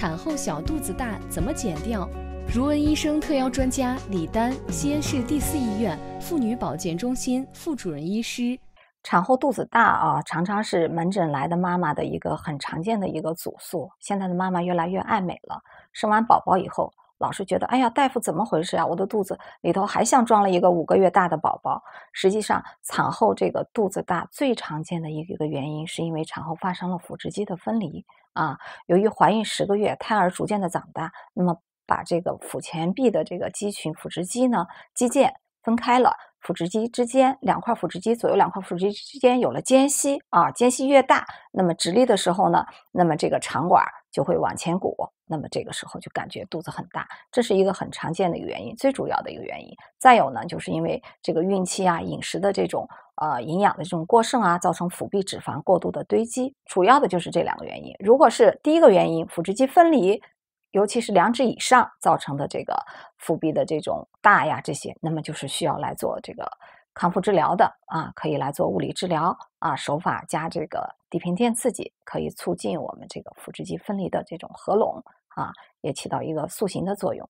产后小肚子大怎么减掉？如恩医生特邀专家李丹，西安市第四医院妇女保健中心副主任医师。产后肚子大啊，常常是门诊来的妈妈的一个很常见的一个主诉。现在的妈妈越来越爱美了，生完宝宝以后。老是觉得，哎呀，大夫怎么回事啊？我的肚子里头还像装了一个五个月大的宝宝。实际上，产后这个肚子大最常见的一个原因，是因为产后发生了腹直肌的分离啊。由于怀孕十个月，胎儿逐渐的长大，那么把这个腹前壁的这个肌群、腹直肌呢，肌腱。分开了，腹直肌之间两块腹直肌左右两块腹直肌之间有了间隙啊，间隙越大，那么直立的时候呢，那么这个肠管就会往前鼓，那么这个时候就感觉肚子很大，这是一个很常见的一个原因，最主要的一个原因。再有呢，就是因为这个孕期啊，饮食的这种呃营养的这种过剩啊，造成腹壁脂肪过度的堆积，主要的就是这两个原因。如果是第一个原因，腹直肌分离。尤其是两指以上造成的这个腹壁的这种大呀，这些，那么就是需要来做这个康复治疗的啊，可以来做物理治疗啊，手法加这个低频电刺激，可以促进我们这个腹直肌分离的这种合拢啊，也起到一个塑形的作用。